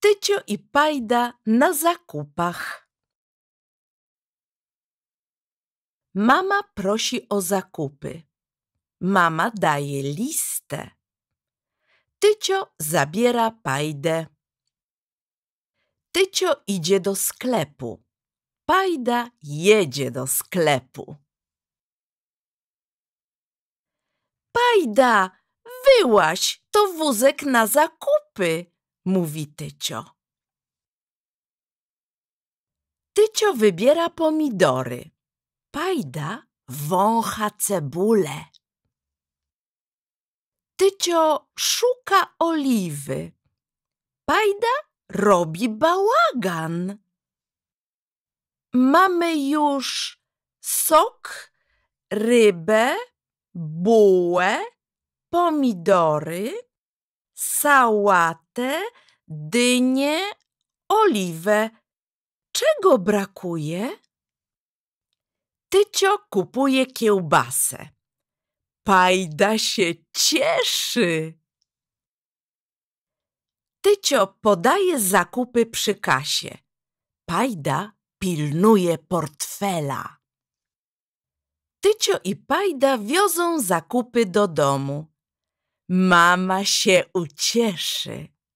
Tycio i Pajda na zakupach. Mama prosi o zakupy. Mama daje listę. Tycio zabiera Pajdę. Tycio idzie do sklepu. Pajda jedzie do sklepu. Pajda, wyłaś, to wózek na zakupy mówi Tycio. Tycio wybiera pomidory. Pajda wącha cebulę. Tycio szuka oliwy. Pajda robi bałagan. Mamy już sok, rybę, bułę, pomidory sałatę, dynię, oliwę. Czego brakuje? Tycio kupuje kiełbasę. Pajda się cieszy. Tycio podaje zakupy przy kasie. Pajda pilnuje portfela. Tycio i Pajda wiozą zakupy do domu. Mama się ucieszy.